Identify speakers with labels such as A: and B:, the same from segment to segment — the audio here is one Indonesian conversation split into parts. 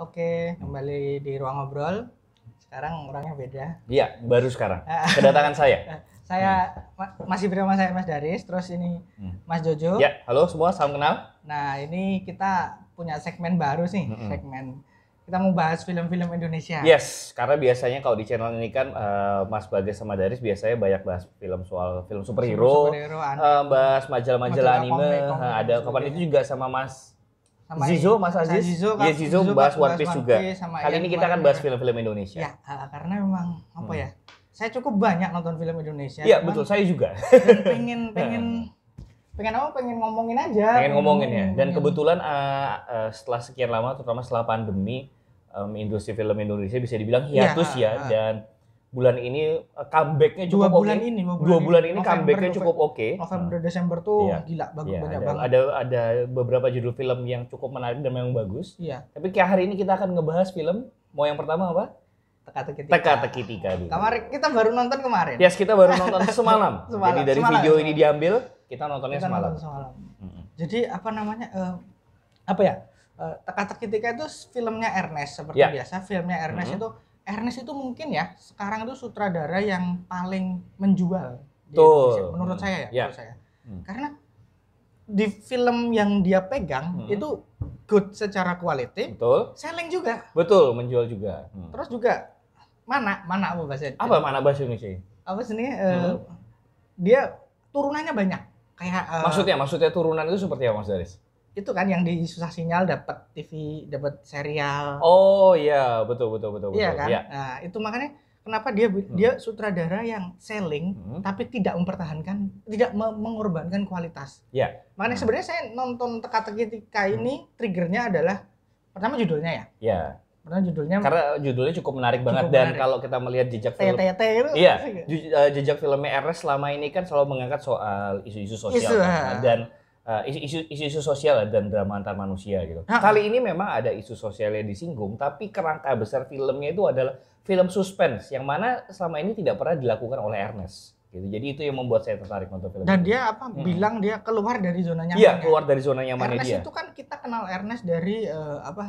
A: Oke, kembali di ruang ngobrol. Sekarang orangnya beda.
B: Iya, baru sekarang. Ah. Kedatangan saya.
A: Saya hmm. ma masih bersama saya Mas Daris, terus ini hmm. Mas Jojo. Ya, halo
B: semua, salam kenal.
A: Nah, ini kita punya segmen baru sih, hmm. segmen kita mau bahas film-film Indonesia. Yes,
B: karena biasanya kalau di channel ini kan uh, Mas Bagas sama Daris biasanya banyak bahas film soal film superhero, superhero uh, bahas majalah-majalah anime, komik, komik, nah, ada kapan itu juga sama Mas
A: sama Zizo Mas Aziz. Zizo, ya Zizo, Zizo bahas One Piece juga. Sama Kali ini kita akan bahas
B: film-film Indonesia. Ya,
A: eh, karena memang apa hmm. ya? Saya cukup banyak nonton film Indonesia. Iya, betul.
B: Saya juga. Dan pengen
A: pengen hmm. pengen apa pengen ngomongin aja pengen ngomongin
B: ya dan kebetulan uh, uh, setelah sekian lama terutama setelah pandemi um, industri film Indonesia bisa dibilang iya, hiatus ya, ya. Uh. dan bulan ini eh, comebacknya cukup dua bulan okay. ini dua bulan, dua bulan ini, ini comebacknya cukup oke okay. November
A: Desember tuh yeah. gila bagus yeah, banyak ada, banget ada
B: ada beberapa judul film yang cukup menarik dan memang bagus yeah. tapi kayak hari ini kita akan ngebahas film mau yang pertama apa teka-teki tiga. Teka-teki tiga Kemarin
A: kita baru nonton kemarin. Yes, kita baru nonton semalam. semalam. Jadi dari semalam, video ini
B: diambil, kita nontonnya kita semalam. Nonton semalam. Mm-hmm.
A: Jadi apa namanya? Uh, apa ya? Uh, teka-teki tiga itu filmnya Ernest seperti yeah. biasa. Filmnya Ernest mm-hmm. itu Ernest itu mungkin ya sekarang itu sutradara yang paling menjual
B: di menurut hmm. saya
A: ya, yeah. menurut saya. Hmm. Karena di film yang dia pegang hmm. itu good secara kualitas, Betul. selling juga. Betul, menjual juga. Hmm. Terus juga mana mana apa bahasa Apa mana bahasa Indonesia? Apa sini eh, hmm. uh, dia turunannya banyak. Kayak uh, Maksudnya
B: maksudnya turunan itu seperti apa Mas Daris?
A: itu kan yang di susah sinyal dapat TV, dapat serial.
B: Oh iya, betul betul betul. Iya betul. kan. Ya.
A: Nah itu makanya kenapa dia hmm. dia sutradara yang selling hmm. tapi tidak mempertahankan, tidak mengorbankan kualitas. ya Makanya hmm. sebenarnya saya nonton teka-teki tika hmm. ini triggernya adalah pertama judulnya ya. ya Pertama judulnya. Karena
B: judulnya cukup menarik cukup banget menarik. dan kalau kita melihat jejak film. Tete itu. Iya. Eh, jejak filmnya RS selama ini kan selalu mengangkat soal isu-isu sosial kan. nah, dan isu-isu eh, uh, sosial dan drama antar manusia gitu. Nah, Kali ini memang ada isu sosialnya disinggung, tapi kerangka besar filmnya itu adalah film suspense yang mana selama ini tidak pernah dilakukan oleh Ernest gitu. Jadi itu yang membuat saya tertarik untuk film. Dan itu. dia apa? Hmm. Bilang
A: dia keluar dari zona nyaman. Iya,
B: keluar dari zona nyamannya Ernest dia. Ernest itu
A: kan kita kenal Ernest dari uh, apa?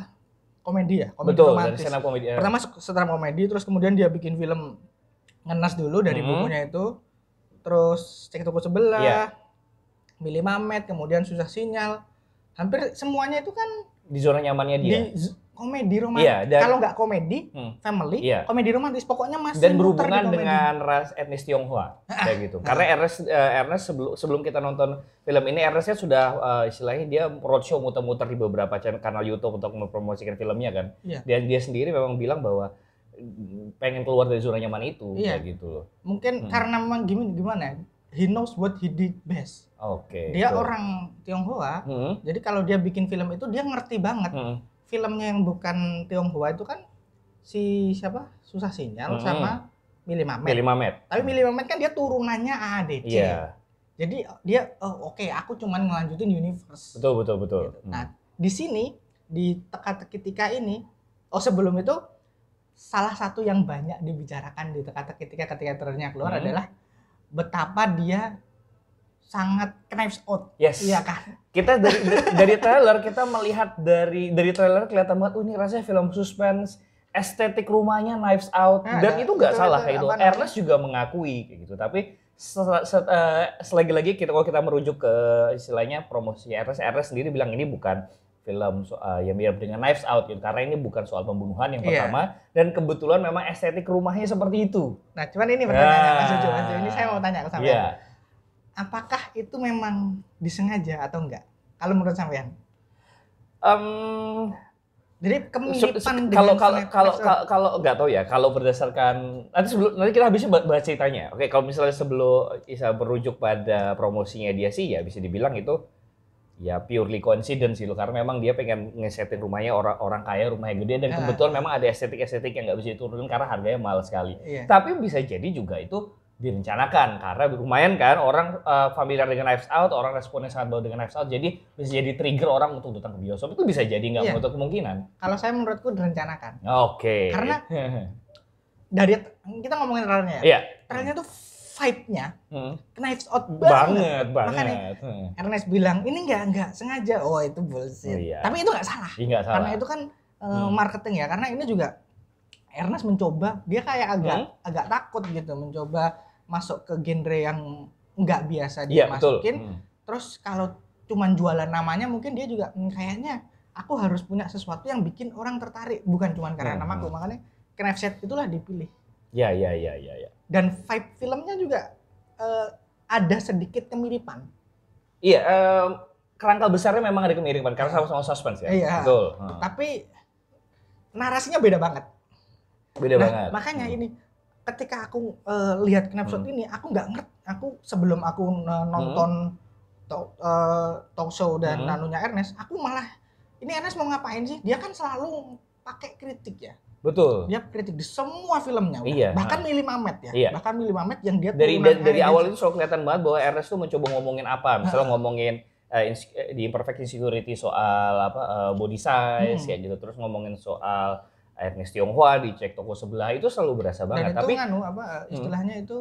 A: Komedi ya, komedi Betul, romantis. dari komedi. Eh. Pertama setelah komedi, terus kemudian dia bikin film ngenas dulu dari hmm. bukunya itu. Terus cek toko sebelah. Yeah. Milimamet, kemudian susah sinyal. Hampir semuanya itu kan
B: di zona nyamannya dia. Di
A: komedi romantis. Iya, yeah, Kalau nggak komedi, hmm, family, yeah. komedi romantis. Pokoknya masih dan berhubungan dengan
B: ras etnis Tionghoa kayak gitu. Karena Ernest uh, Ernest sebelum sebelum kita nonton film ini Ernestnya sudah uh, istilahnya dia roadshow muter-muter di beberapa channel kanal YouTube untuk mempromosikan filmnya kan. Yeah. Dan dia sendiri memang bilang bahwa mm, pengen keluar dari zona nyaman itu iya. kayak gitu loh.
A: Mungkin hmm. karena memang gimana ya, he knows what he
B: did best. Oke. Okay, dia so.
A: orang Tionghoa, hmm. jadi kalau dia bikin film itu dia ngerti banget. Hmm. Filmnya yang bukan Tionghoa itu kan si siapa? Susah sinyal hmm. sama Mili Mamet. Mili Mamet. Tapi Mili Mamet kan dia turunannya ADC. Iya. Yeah. Jadi oh, dia oh, oke okay, aku cuman ngelanjutin universe. Betul betul betul. Gitu. Nah, hmm. Nah, di sini di teka-teki tika ini oh sebelum itu salah satu yang banyak dibicarakan di teka-teki tika ketika trailernya keluar hmm. adalah betapa dia sangat knives out. Yes. Iya kan? Kita dari dari trailer kita melihat
B: dari dari trailer kelihatan banget oh ini rasanya film suspense, estetik rumahnya knives out nah, dan ya, itu nggak salah kayak itu. Ernest juga mengakui kayak gitu, tapi eh, selagi-lagi kita kalau kita merujuk ke istilahnya promosi Ernest Ernest sendiri bilang ini bukan film uh, yang mirip dengan Knives Out gitu karena ini bukan soal pembunuhan yang iya. pertama yeah. dan kebetulan memang estetik
A: rumahnya seperti itu. Nah, cuman ini pertanyaan nah. Mas Jojo, Mas ini saya mau tanya ke sampean. Yeah. Apakah itu memang disengaja atau enggak? Kalau menurut sampean?
B: Um, jadi kemiripan kalau kalau kalau kalau nggak tahu ya kalau berdasarkan nanti sebelum nanti kita habisnya bahas ceritanya. Oke, kalau misalnya sebelum bisa berujuk pada promosinya dia sih ya bisa dibilang itu ya purely coincidence sih loh, karena memang dia pengen ngesetin rumahnya orang orang kaya rumahnya gede dan ah. kebetulan memang ada estetik estetik yang nggak bisa diturunin karena harganya mahal sekali yeah. tapi bisa jadi juga itu direncanakan karena lumayan kan orang uh, familiar dengan Knives Out orang responnya sangat bau dengan Knives Out jadi bisa jadi trigger orang untuk datang ke bioskop itu bisa jadi nggak yeah. menutup kemungkinan
A: kalau saya menurutku direncanakan
B: oke okay. karena
A: dari kita ngomongin trailernya ya yeah. trailernya tuh vibe-nya hmm. knives out banget. Banget, banget. Makanya hmm. Ernest bilang ini nggak nggak sengaja. Oh itu bullshit. Oh, iya. Tapi itu nggak salah. Ya, salah. Karena itu kan eh, hmm. marketing ya. Karena ini juga Ernest mencoba dia kayak agak hmm. agak takut gitu mencoba masuk ke genre yang nggak biasa dia ya, masukin. Hmm. Terus kalau cuman jualan namanya mungkin dia juga hmm, kayaknya aku harus punya sesuatu yang bikin orang tertarik bukan cuma karena hmm. namaku. Hmm. Makanya knife set itulah dipilih.
B: Iya, iya, iya, iya, ya. Dan
A: vibe filmnya juga uh, ada sedikit kemiripan.
B: Iya, uh, kerangka besarnya memang ada kemiripan karena sama-sama suspense ya. Iya. Betul. Hmm.
A: Tapi narasinya beda banget.
B: Beda nah, banget. Makanya
A: hmm. ini ketika aku uh, lihat snapshot hmm. ini aku nggak ngerti aku sebelum aku nonton hmm. talk, uh, talk show dan hmm. nanunya Ernest aku malah ini Ernest mau ngapain sih dia kan selalu pakai kritik ya Betul. Dia kritik di semua filmnya. Iya. Kan? Bahkan Mili Mamet ya. Iya. Bahkan Mili Mamet yang dia dari da, dari awal itu
B: selalu kelihatan banget bahwa Ernest tuh mencoba ngomongin apa, misalnya ngomongin uh, ins eh, di imperfect insecurity soal apa uh, body size hmm. ya gitu terus ngomongin soal Ernest Tionghoa di cek toko sebelah itu selalu berasa banget. Dan itu tapi kan
A: apa istilahnya hmm. itu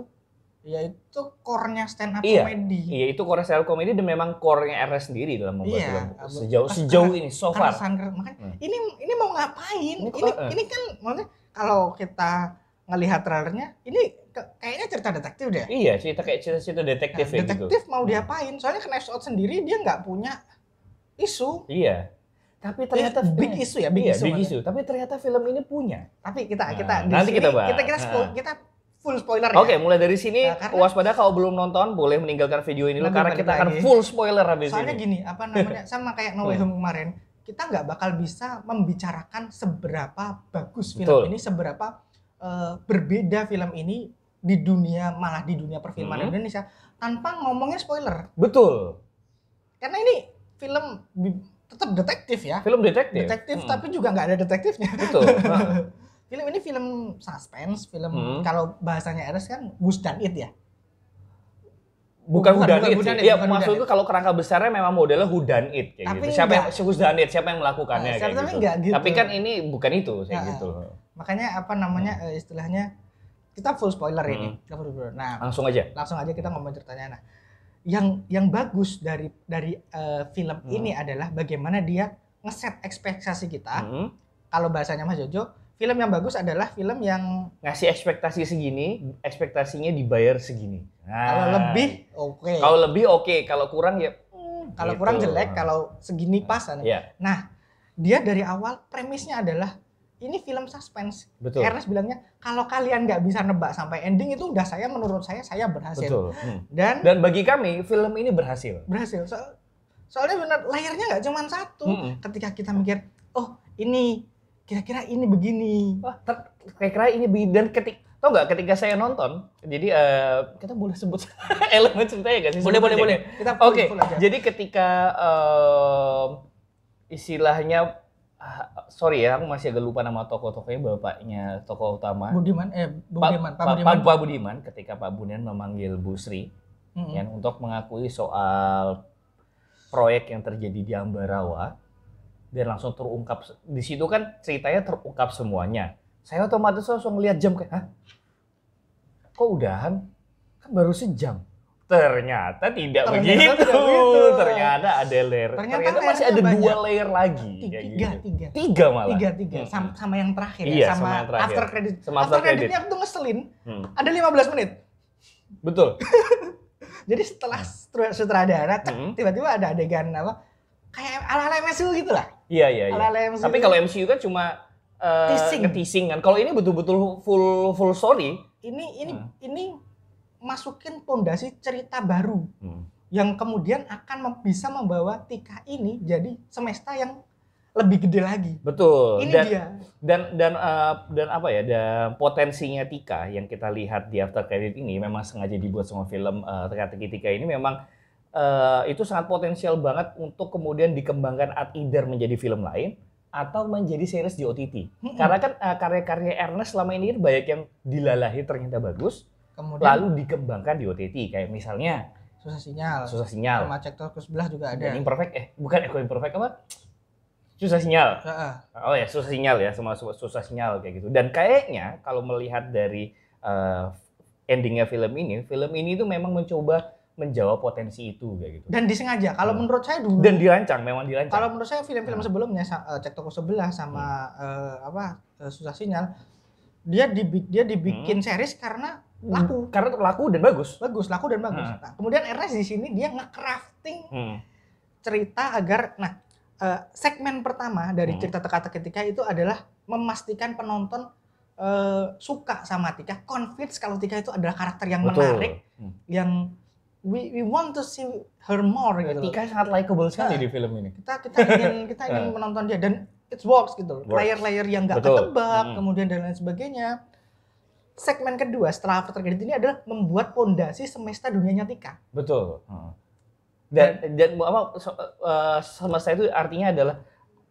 A: Ya itu core-nya stand up iya, comedy.
B: Iya, itu core stand up comedy dan memang core-nya RS sendiri dalam membuat iya, film sejauh sejauh ini so far. Karena makanya hmm.
A: ini ini mau ngapain? Ini ini, eh. ini kan maksudnya kalau kita ngelihat trailernya, ini kayaknya cerita detektif deh. Iya,
B: cerita kayak cerita-cerita detektif nah, ya Detektif gitu.
A: mau hmm. diapain? Soalnya kena Out sendiri dia nggak punya isu. Iya. Tapi iya, ternyata eh, big isu ya, big iya, isu. Big isu. Tapi ternyata film ini punya. Tapi kita kita nah, nanti sini, kita bahas. Kita kita, nah. kita full spoiler ya. Oke, mulai
B: dari sini nah, karena, waspada kalau belum nonton boleh meninggalkan video ini nah, karena kita akan full spoiler habis Soalnya ini. Soalnya gini, apa namanya?
A: sama kayak No Home hmm. kemarin, kita nggak bakal bisa membicarakan seberapa bagus film Betul. ini, seberapa uh, berbeda film ini di dunia malah di dunia perfilman hmm. Indonesia tanpa ngomongnya spoiler. Betul. Karena ini film tetap detektif ya. Film detektif. Detektif hmm. tapi juga nggak ada detektifnya. Betul. Nah. Film ini film suspense, film hmm. kalau bahasanya Eres kan dan It ya.
B: Bukan, bukan Hudan It. ya, bukan maksudku kalau kerangka besarnya memang modelnya Hudan It kayak tapi gitu. Siapa enggak, yang Hudan It, siapa yang melakukannya nah, tapi gitu. gitu. Tapi kan ini bukan itu kayak nah, gitu.
A: Makanya apa namanya hmm. Eh, istilahnya kita full spoiler hmm. ini. Kita full spoiler. Nah, langsung aja. Langsung aja kita ngomong ceritanya. Nah, yang yang bagus dari dari uh, film hmm. ini adalah bagaimana dia ngeset ekspektasi kita. Hmm. Kalau bahasanya Mas Jojo, film yang bagus adalah film yang ngasih
B: ekspektasi segini, ekspektasinya dibayar segini. Nah, kalau lebih
A: oke. Okay. Kalau
B: lebih oke, okay. kalau kurang ya
A: hmm, kalau gitu. kurang jelek, kalau segini pas yeah. Iya. Nah, dia dari awal premisnya adalah ini film suspense. Betul. Ernest bilangnya kalau kalian nggak bisa nebak sampai ending itu udah saya menurut saya saya berhasil. Betul.
B: Hmm. Dan dan bagi kami
A: film ini berhasil. Berhasil. So, soalnya benar layarnya nggak cuma satu. Hmm. Ketika kita mikir, oh ini kira-kira ini begini. Wah, kira-kira ini begini. Dan ketik,
B: tau gak ketika saya nonton, jadi uh, kita boleh sebut elemen ceritanya nggak sih? Boleh, boleh, boleh. Ya. Kita oke. Okay. Jadi ketika uh, istilahnya ah, sorry ya, aku masih agak lupa nama tokoh-tokohnya bapaknya tokoh utama. Budiman, eh
A: Budiman, pa, Pak Budiman. Pak
B: Budiman ketika Pak Budiman memanggil Bu Sri mm -hmm. ya, untuk mengakui soal proyek yang terjadi di Ambarawa biar langsung terungkap di situ kan ceritanya terungkap semuanya saya otomatis langsung lihat jam kayak Hah? kok udahan kan baru sejam ternyata tidak ternyata begitu tidak begitu. ternyata ada layer ternyata, ternyata masih ada banyak. dua
A: layer lagi tiga tiga, gitu. tiga tiga malah tiga tiga sama, hmm. sama yang terakhir ya, iya, ya sama, sama yang terakhir. after credit sama after, after credit. aku tuh ngeselin hmm. ada 15 menit betul jadi setelah hmm. sutradara hmm. tiba-tiba ada adegan apa kayak ala-ala MSU gitu lah
B: Iya iya. iya. Tapi kalau MCU kan cuma eh, teasing. teasing kan. Kalau ini betul-betul full full
A: story. Ini ini hmm. ini masukin pondasi cerita baru hmm. yang kemudian akan bisa membawa Tika ini jadi semesta yang lebih gede lagi.
B: Betul. Ini dan, dia. Dan dan uh, dan apa ya? Dan potensinya Tika yang kita lihat di after credit ini memang sengaja dibuat semua film uh, teka Tika ini memang uh, itu sangat potensial banget untuk kemudian dikembangkan at either menjadi film lain atau menjadi series di OTT. Hmm. Karena kan uh, karya-karya Ernest selama ini banyak yang dilalahi ternyata bagus,
A: kemudian lalu
B: dikembangkan di OTT kayak misalnya
A: susah sinyal, susah sinyal, sama cek terus sebelah juga ada. Dan
B: imperfect eh bukan eh imperfect apa? Susah sinyal. Uh-uh. Oh ya susah sinyal ya sama susah sinyal kayak gitu. Dan kayaknya kalau melihat dari uh, endingnya film ini, film ini tuh memang mencoba menjawab potensi itu kayak gitu. Dan
A: disengaja. Kalau hmm. menurut saya dulu dan dirancang,
B: memang dirancang. Kalau
A: menurut saya film-film hmm. sebelumnya eh, Cek Toko Sebelah sama hmm. uh, apa eh, Susah Sinyal dia dia dibikin hmm. series karena hmm. laku. Karena laku dan bagus. Bagus, laku dan bagus. Hmm. Nah, kemudian Ernest di sini dia nge-crafting hmm. cerita agar nah uh, segmen pertama dari hmm. cerita teka-teki Tika itu adalah memastikan penonton uh, suka sama Tika, convince kalau Tika itu adalah karakter yang Betul. menarik, hmm. yang we we want to see her more gitu. Tika sangat likable sekali nah, di film ini. Kita kita ingin kita ingin nah. menonton dia dan it works gitu. Layer-layer yang gak ketebak, hmm. kemudian dan lain sebagainya. Segmen kedua setelah After Credit ini adalah membuat pondasi semesta dunianya Tika.
B: Betul. Hmm. Dan dan apa uh, semesta itu artinya adalah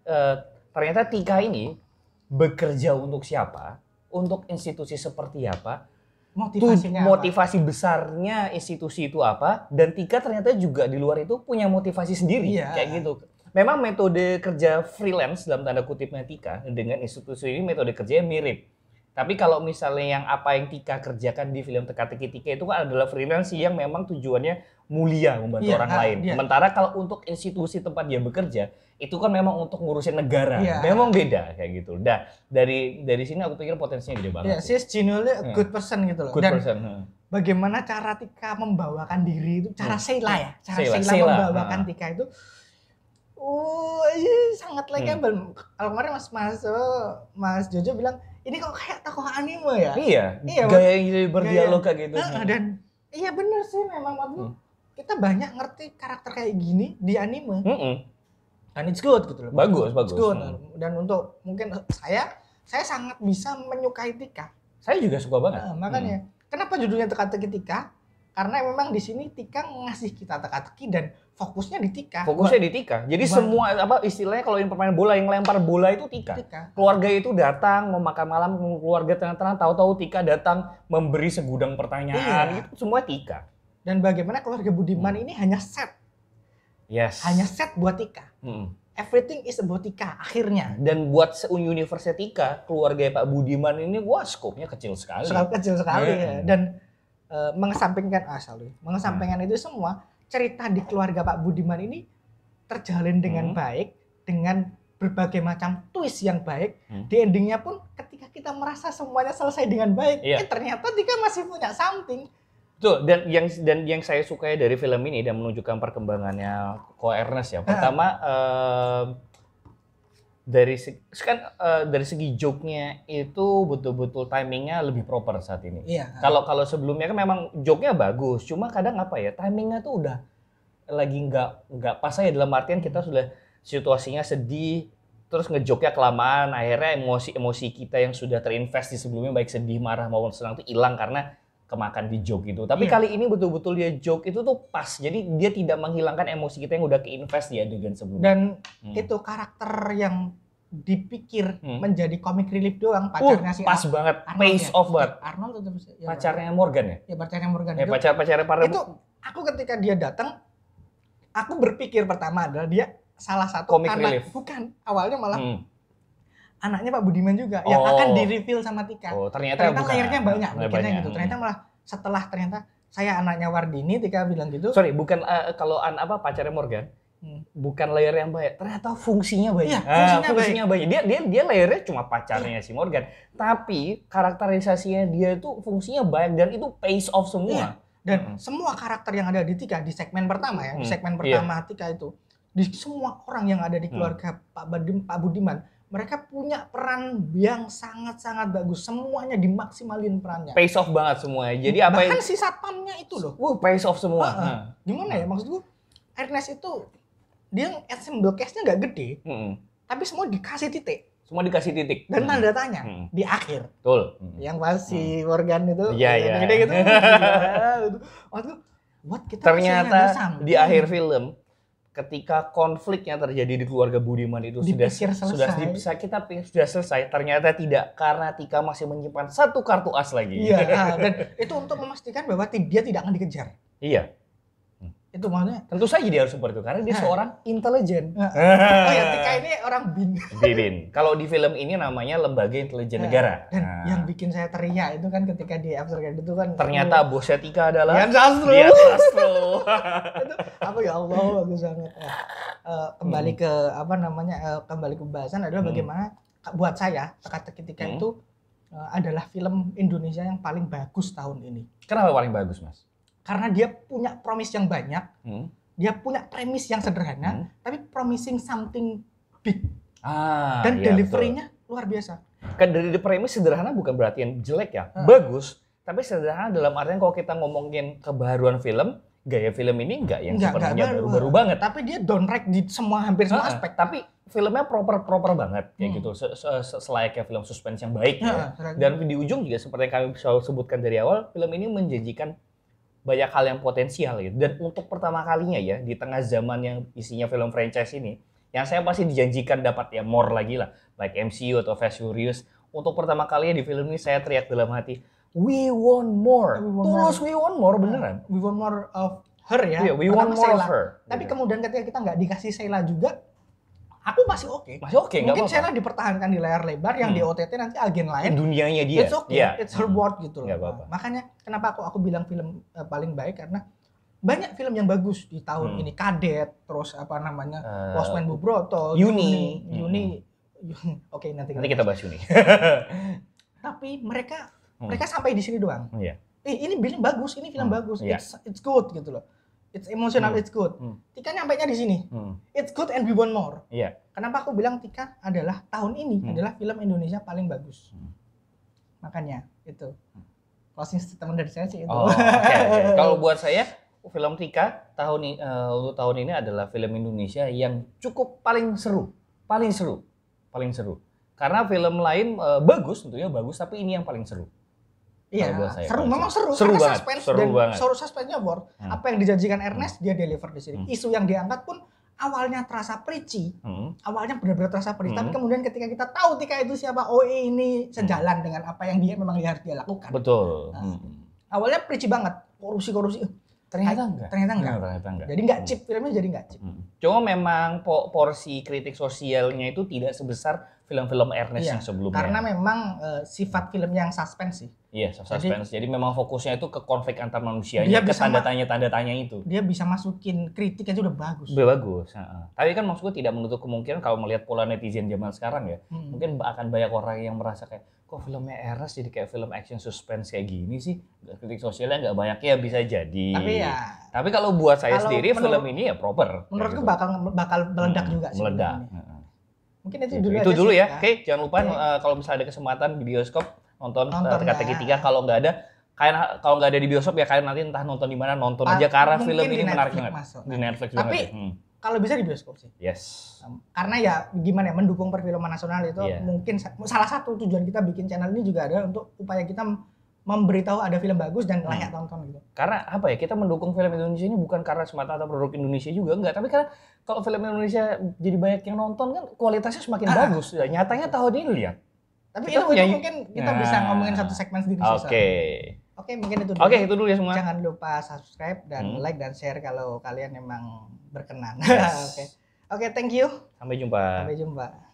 B: eh, ternyata Tika ini bekerja untuk siapa, untuk institusi seperti apa, motivasinya motivasi apa? besarnya institusi itu apa dan tiga ternyata juga di luar itu punya motivasi sendiri iya. kayak gitu. Memang metode kerja freelance dalam tanda kutipnya Tika dengan institusi ini metode kerjanya mirip tapi kalau misalnya yang apa yang Tika kerjakan di film Teka-Teki Tika itu kan adalah freelance yang memang tujuannya mulia membantu iya, orang ah, lain. Iya. Sementara kalau untuk institusi tempat dia bekerja itu kan memang untuk ngurusin negara. Iya. Memang beda kayak gitu. Nah, dari dari sini aku pikir potensinya gede banget. Iya, sih
A: genuinely a hmm. good person gitu loh. Good Dan person. Hmm. Bagaimana cara Tika membawakan diri itu cara hmm. Sheila ya, cara Sheila, Sheila, Sheila membawakan ha. Hmm. Tika itu Oh, Uh, sangat likeable. Hmm. Kalau kemarin Mas Mas oh, Mas Jojo bilang ini kok kayak tokoh anime ya iya iya gaya yang berdialog kayak gitu nah, dan iya bener sih memang Pak hmm. kita banyak ngerti karakter kayak gini di anime mm -mm.
B: and it's good gitu loh bagus bagus good. Hmm.
A: dan untuk mungkin saya saya sangat bisa menyukai Tika
B: saya juga suka banget nah, makanya
A: hmm. kenapa judulnya teka-teki Tika karena memang di sini Tika ngasih kita teka-teki dan fokusnya di Tika. Fokusnya di Tika. Jadi semua apa istilahnya kalau yang pemain bola yang
B: lempar bola itu Tika. Tika. Keluarga itu datang mau makan malam keluarga tenang-tenang tahu-tahu Tika datang memberi segudang pertanyaan iya. itu
A: semua Tika. Dan bagaimana keluarga Budiman hmm. ini hanya set. Yes. Hanya set buat Tika. Hmm. Everything is about Tika akhirnya.
B: Dan buat universitas Tika, keluarga Pak Budiman ini wah skopnya kecil sekali. Sangat kecil sekali yeah. ya. Dan
A: uh, mengesampingkan ah mengesampingkan hmm. itu semua cerita di keluarga Pak Budiman ini terjalin dengan hmm. baik dengan berbagai macam twist yang baik hmm. di endingnya pun ketika kita merasa semuanya selesai dengan baik yeah. eh ternyata Dika masih punya something
B: tuh Dan yang dan yang saya sukai dari film ini dan menunjukkan perkembangannya Ko Ernest ya. Pertama uh dari kan uh, dari segi joke-nya itu betul-betul timingnya lebih proper saat ini. Iya. Kalau kalau sebelumnya kan memang joke-nya bagus, cuma kadang apa ya timingnya tuh udah lagi nggak nggak pas aja dalam artian kita sudah situasinya sedih, terus ngejoknya kelamaan, akhirnya emosi-emosi kita yang sudah terinvest di sebelumnya baik sedih, marah maupun senang itu hilang karena kemakan di joke itu. Tapi yeah. kali ini betul-betul dia joke itu tuh pas. Jadi dia tidak menghilangkan emosi kita yang udah keinvest di adegan sebelumnya. Dan hmm. itu
A: karakter yang dipikir hmm. menjadi comic relief doang uh, pacarnya uh, si pas Ar banget Arnold pace ya. of what iya, Arnold itu ya, pacarnya Morgan ya ya pacarnya Morgan ya, pacar pacarnya para itu aku ketika dia datang aku berpikir pertama adalah dia salah satu comic karena relief. bukan awalnya malah hmm anaknya Pak Budiman juga oh. yang akan di reveal sama Tika. Oh, ternyata ternyata bukan. layernya nah, banyak banyak. gitu. Hmm. Ternyata malah setelah ternyata saya anaknya Wardini Tika bilang gitu. Sorry, bukan uh, kalau an
B: apa pacarnya Morgan. Hmm. bukan layer yang banyak ternyata fungsinya banyak Iya, fungsinya, ah, fungsinya
A: banyak. banyak dia dia dia layarnya cuma pacarnya si Morgan tapi karakterisasinya dia itu fungsinya banyak dan itu pace off semua Iya. dan hmm. semua karakter yang ada di Tika di segmen pertama ya hmm. di segmen iya. pertama yeah. Tika itu di semua orang yang ada di hmm. keluarga hmm. Pak Badim, Pak Budiman mereka punya peran yang sangat-sangat bagus. Semuanya dimaksimalin perannya.
B: Pace off banget semua. Jadi apa Bahkan yang... si
A: satpamnya itu loh.
B: Wah, uh, pace off semua. Uh, uh.
A: Gimana ya maksud gue? Ernest itu dia assemble case-nya gak gede. Mm -hmm. Tapi semua dikasih titik. Semua dikasih titik. Dan tanda tanya -hmm. di akhir. Betul. -hmm. Yang pas si Morgan itu. Iya, iya. Gitu. gitu. Maksud gue, what kita ternyata di akhir
B: film ketika konflik yang terjadi di keluarga Budiman itu sudah selesai. sudah bisa kita sudah selesai ternyata tidak karena Tika masih menyimpan satu kartu as lagi. Iya, ah, dan
A: itu untuk memastikan bahwa dia tidak akan dikejar. Iya itu mana?
B: tentu saja dia harus seperti itu karena dia seorang
A: intelijen oh ya Tika ini orang bin
B: bin kalau di film ini namanya lembaga intelijen negara
A: dan yang bikin saya teriak itu kan ketika di Amsterdam gitu kan ternyata bos
B: bosnya Tika adalah Dian Sastro Dian
A: Sastro aku ya Allah bagus banget uh, kembali hmm. ke apa namanya uh, kembali ke pembahasan adalah hmm. bagaimana buat saya kata ketika hmm. itu eh, adalah film Indonesia yang paling bagus tahun ini
B: kenapa paling bagus mas
A: karena dia punya promise yang banyak, hmm. dia punya premis yang sederhana, hmm. tapi promising something big. Ah,
B: Dan iya, deliverynya luar biasa. Kan dari premis sederhana bukan berarti yang jelek ya, hmm. bagus. Tapi sederhana dalam artian kalau kita ngomongin kebaruan film, gaya film ini enggak yang enggak, baru-baru banget.
A: Tapi dia downright di semua hampir semua aspek.
B: Tapi filmnya proper-proper banget kayak hmm. gitu. Se -se -se Selayaknya film suspense yang baik ya, ya. Dan di ujung juga seperti yang kami selalu sebutkan dari awal, film ini menjanjikan banyak hal yang potensial gitu. Dan untuk pertama kalinya ya di tengah zaman yang isinya film franchise ini, yang saya pasti dijanjikan dapat ya more lagi lah, like MCU atau Fast Furious. Untuk pertama kalinya di film ini saya teriak dalam hati,
A: we want more. We want Tulus more. we want more beneran. We want more of her ya. Yeah, we Pertama want more of her. Tapi gitu. kemudian ketika kita nggak dikasih Sheila juga, aku masih oke. Okay. Masih oke, okay, Mungkin apa dipertahankan di layar lebar yang hmm. di OTT nanti agen lain. Dunianya dia. It's okay, yeah. it's her world gitu loh. Gak apa-apa. Makanya kenapa aku aku bilang film uh, paling baik karena banyak film yang bagus di tahun hmm. ini Kadet, terus apa namanya uh, eh, Postman Bubroto, Yuni, Uni. Uni. Hmm. oke okay, nanti nanti kita bahas Uni. Tapi mereka hmm. mereka sampai di sini doang. Yeah. Eh, ini film bagus, ini film hmm. bagus, yeah. it's, it's good gitu loh It's emotional, hmm. it's good. Hmm. Tika nyampe nya di sini. Hmm. It's good and we want more. Yeah. Kenapa aku bilang Tika adalah tahun ini hmm. adalah film Indonesia paling bagus. Hmm. Makanya itu. Hmm. Closing statement dari saya sih itu. Oh, okay. Kalau buat
B: saya film Tika tahun uh, tahun ini adalah film Indonesia yang cukup paling seru, paling seru, paling seru. Karena film lain uh, bagus tentunya bagus tapi ini yang paling seru. Iya, seru, memang seru. Seru Karena banget. Suspense seru dan banget. Seru
A: suspense-nya war. Hmm. Apa yang dijanjikan Ernest hmm. dia deliver di sini. Hmm. Isu yang diangkat pun awalnya terasa perici, hmm. awalnya benar-benar terasa perici, hmm. tapi kemudian ketika kita tahu Tika itu siapa OE oh, ini sejalan hmm. dengan apa yang dia memang dia harus dia lakukan.
B: Betul. Nah, hmm.
A: Awalnya perici banget, korupsi-korupsi. Eh, ternyata, enggak. Ternyata enggak. Iya, ternyata enggak. Jadi enggak hmm. chip, filmnya jadi enggak chip. Hmm.
B: Cuma memang porsi kritik sosialnya itu tidak sebesar film-film Ernest iya, yang sebelumnya. Karena
A: memang e, sifat filmnya yang suspense sih.
B: Iya, suspense. Jadi, Jadi memang fokusnya itu ke konflik antar manusia dia ke tanda tanya tanda tanya itu.
A: Dia bisa masukin kritik aja udah bagus. Udah
B: bagus. tapi kan maksudku tidak menutup kemungkinan kalau melihat pola netizen zaman sekarang ya, hmm. mungkin akan banyak orang yang merasa kayak kok filmnya Ernest jadi kayak film action suspense kayak gini sih kritik sosialnya nggak banyak ya bisa jadi tapi ya tapi kalau buat saya kalau sendiri menurut, film ini ya proper
A: menurutku gitu. bakal bakal meledak hmm, juga sih meledak Mungkin itu dulu Itu dulu ya. Oke,
B: okay, jangan lupa okay. Iya. uh, eh, kalau misalnya ada kesempatan di bioskop nonton, nonton eh, tiga ya. tiga kalau nggak ada kalian kalau nggak ada di bioskop ya kalian nanti entah nonton di mana nonton ah, aja karena film ini menarik banget masuk. di Netflix tapi banget ya. hmm.
A: kalau bisa di bioskop sih yes karena ya gimana ya mendukung perfilman nasional itu yeah. mungkin salah satu tujuan kita bikin channel ini juga ada untuk upaya kita memberitahu ada film bagus dan layak hmm. tonton gitu.
B: Karena apa ya kita mendukung film Indonesia ini bukan karena semata mata produk Indonesia juga enggak, tapi karena kalau film Indonesia jadi banyak yang nonton kan kualitasnya semakin ah. bagus. Ya, nyatanya tahun ini lihat.
A: Tapi itu punya, mungkin kita nah. bisa ngomongin satu segmen sendiri. Oke. Okay. Oke mungkin itu dulu. Oke itu dulu ya semua. Jangan lupa subscribe dan hmm. like dan share kalau kalian memang berkenan. Yes. Oke. Oke okay, thank you.
B: Sampai jumpa. Sampai
A: jumpa.